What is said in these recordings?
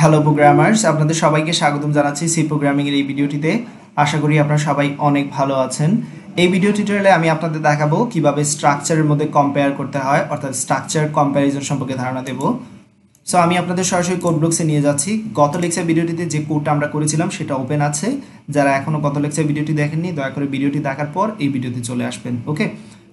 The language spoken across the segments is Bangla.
হ্যালো প্রোগ্রামার্স আপনাদের সবাইকে স্বাগতম জানাচ্ছি সি প্রোগ্রামিংয়ের এই ভিডিওটিতে আশা করি আপনারা সবাই অনেক ভালো আছেন এই ভিডিও টিউটোরিয়ালে আমি আপনাদের দেখাবো কিভাবে স্ট্রাকচারের মধ্যে কম্পেয়ার করতে হয় অর্থাৎ স্ট্রাকচার কম্প্যারিজন সম্পর্কে ধারণা দেব সো আমি আপনাদের সরাসরি কোড ব্লকসে নিয়ে যাচ্ছি গত লেকচার ভিডিওটিতে যে কোডটা আমরা করেছিলাম সেটা ওপেন আছে যারা এখনও গত লেকচার ভিডিওটি দেখেননি দয়া করে ভিডিওটি দেখার পর এই ভিডিওতে চলে আসবেন ওকে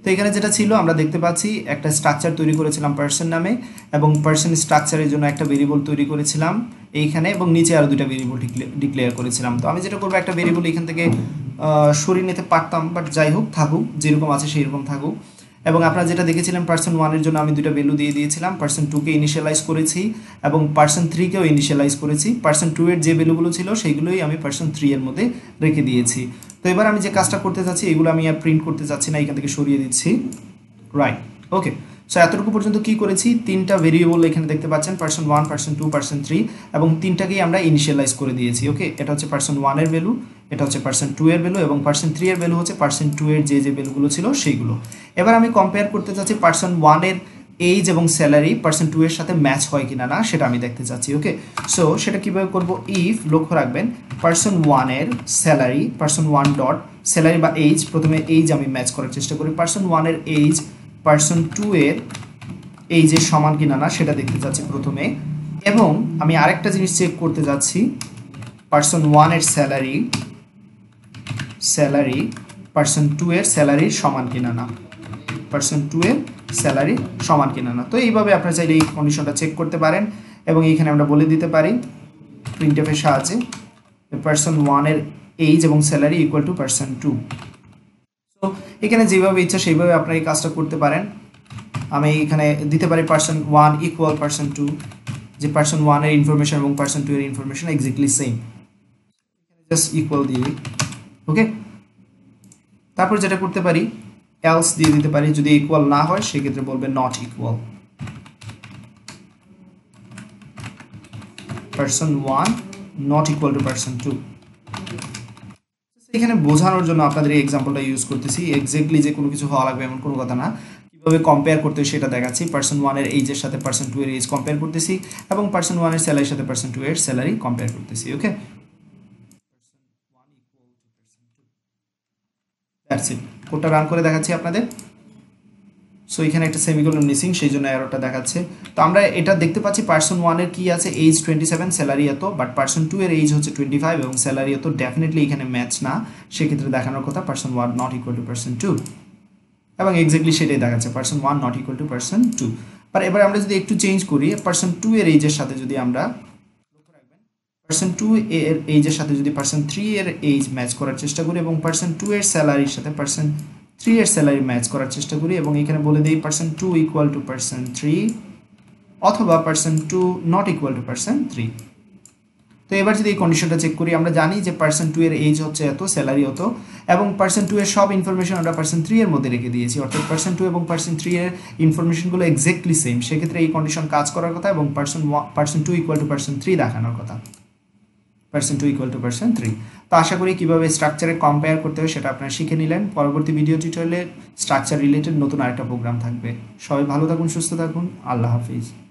তো এখানে যেটা ছিল আমরা দেখতে পাচ্ছি একটা স্ট্রাকচার তৈরি করেছিলাম পার্সন নামে এবং পার্সন স্ট্রাকচারের জন্য একটা ভেরিয়েবল তৈরি করেছিলাম এইখানে এবং নিচে আরও দুটা ভেরিয়েবল ডিক্লেয়ার করেছিলাম তো আমি যেটা করবো একটা ভেরিয়েবল এখান থেকে সরিয়ে নিতে পারতাম বাট যাই হোক থাকুক যেরকম আছে সেই রকম থাকুক এবং আপনারা যেটা দেখেছিলেন পার্সন ওয়ানের জন্য আমি দুটা ভ্যালু দিয়ে দিয়েছিলাম পার্সন টুকে ইনিশিয়ালাইজ করেছি এবং পার্সন থ্রিকেও ইনিশিয়ালাইজ করেছি পার্সন টু এর যে ভ্যালুগুলো ছিল সেগুলোই আমি পার্সন থ্রি এর মধ্যে রেখে দিয়েছি তো এবার আমি যে কাজটা করতে চাচ্ছি এগুলো আমি আর প্রিন্ট করতে চাচ্ছি না এখান থেকে সরিয়ে দিচ্ছি রাইট ওকে সো এতটুকু পর্যন্ত কি করেছি তিনটা ভেরিয়েবল এখানে দেখতে পাচ্ছেন person one person two person three এবং তিনটাকেই আমরা ইনিশিয়ালাইজ করে দিয়েছি ওকে এটা হচ্ছে পার্সন ওয়ানের ভ্যালু এটা হচ্ছে পার্সন টু এর ভ্যালু এবং পার্সন থ্রি এর ভ্যালু হচ্ছে পার্সন টু এর যে যে ভ্যালুগুলো ছিল সেইগুলো এবার আমি কম্পেয়ার করতে চাচ্ছি পার্সন ওয়ানের এইজ এবং স্যালারি পার্সন টু এর সাথে ম্যাচ হয় কিনা না সেটা আমি দেখতে চাচ্ছি ওকে সো সেটা কিভাবে করব ইফ লক্ষ্য রাখবেন পার্সন ওয়ানের salary person one dot salary বা এইজ প্রথমে এইজ আমি ম্যাচ করার চেষ্টা করি পার্সন ওয়ানের এইজ পার্সন টু এর এইজের সমান কিনা না সেটা দেখতে চাচ্ছি প্রথমে এবং আমি আরেকটা জিনিস চেক করতে যাচ্ছি পার্সন ওয়ানের স্যালারি স্যালারি পার্সন টু এর স্যালারির সমান কিনা না পার্সন টু এর স্যালারি সমান কিনা না তো এইভাবে আপনারা চাইলে এই কন্ডিশনটা চেক করতে পারেন এবং এইখানে আমরা বলে দিতে পারি প্রিন্টেফের সাহায্যে পার্সন ওয়ানের এইজ এবং salary equal to person two তো এখানে যেভাবে ইচ্ছা সেইভাবে আপনারা এই কাজটা করতে পারেন আমি এখানে দিতে পারি person one equal person two যে পার্সন ওয়ানের ইনফরমেশন এবং পার্সন টু এর information exactly same just equal দিয়ে ওকে তারপর যেটা করতে পারি এলস দিয়ে দিতে পারি যদি ইকুয়াল না হয় সেক্ষেত্রে বলবে not equal person one not equal to person two এখানে বোঝানোর জন্য আপনাদের এই এক্সাম্পলটা ইউজ করতেছি এক্স্যাক্টলি যে কোনো কিছু হওয়া লাগবে এমন কোনো কথা না কীভাবে কম্পেয়ার করতে সেটা দেখাচ্ছি পার্সন ওয়ানের এইজের সাথে পার্সন টু এর এইজ কম্পেয়ার করতেছি এবং পার্সন ওয়ানের স্যালারির সাথে পার্সন টু এর স্যালারি কম্পেয়ার করতেছি ওকে দ্যাটস ইট কোডটা রান করে দেখাচ্ছি আপনাদের সো এখানে একটা সেমিকোলন মিসিং সেই জন্য অ্যারোটা দেখাচ্ছে তো আমরা এটা দেখতে পাচ্ছি পার্সন ওয়ানের কি আছে এইজ টোয়েন্টি সেভেন স্যালারি এত বাট পার্সন টু এর এইজ হচ্ছে টোয়েন্টি ফাইভ এবং স্যালারি এত ডেফিনেটলি এখানে ম্যাচ না সেক্ষেত্রে দেখানোর কথা person one not equal to person two এবং এক্স্যাক্টলি সেটাই দেখাচ্ছে person one not equal to person two but এবার আমরা যদি একটু চেঞ্জ করি পার্সন টু এর এইজের সাথে যদি আমরা পার্সন টু এর এইজের সাথে যদি পার্সন থ্রি এর এইজ ম্যাচ করার চেষ্টা করি এবং পার্সন টু এর স্যালারির সাথে পার্সন থ্রি এর স্যালারি ম্যাচ করার চেষ্টা করি এবং এখানে বলে দিই person two equal to person three অথবা person two not equal to person three তো এবার যদি এই কন্ডিশনটা চেক করি আমরা জানি যে পার্সন টু এর এজ হচ্ছে এত স্যালারি অত এবং পার্সন টু এর সব ইনফরমেশন আমরা পার্সন থ্রি এর মধ্যে রেখে দিয়েছি অর্থাৎ পার্সন টু এবং পার্সন থ্রি এর ইনফরমেশনগুলো এক্স্যাক্টলি সেম সেক্ষেত্রে এই কন্ডিশন কাজ করার কথা এবং percent person two equal to person three দেখানোর কথা percent two equal to percent three তো আশা করি কীভাবে স্ট্রাকচারে কম্পেয়ার করতে হয় সেটা আপনারা শিখে নিলেন পরবর্তী ভিডিও টিউটোরিয়ালে স্ট্রাকচার রিলেটেড নতুন আরেকটা প্রোগ্রাম থাকবে সবাই ভালো থাকুন সুস্থ থাকুন আল্লাহ হাফিজ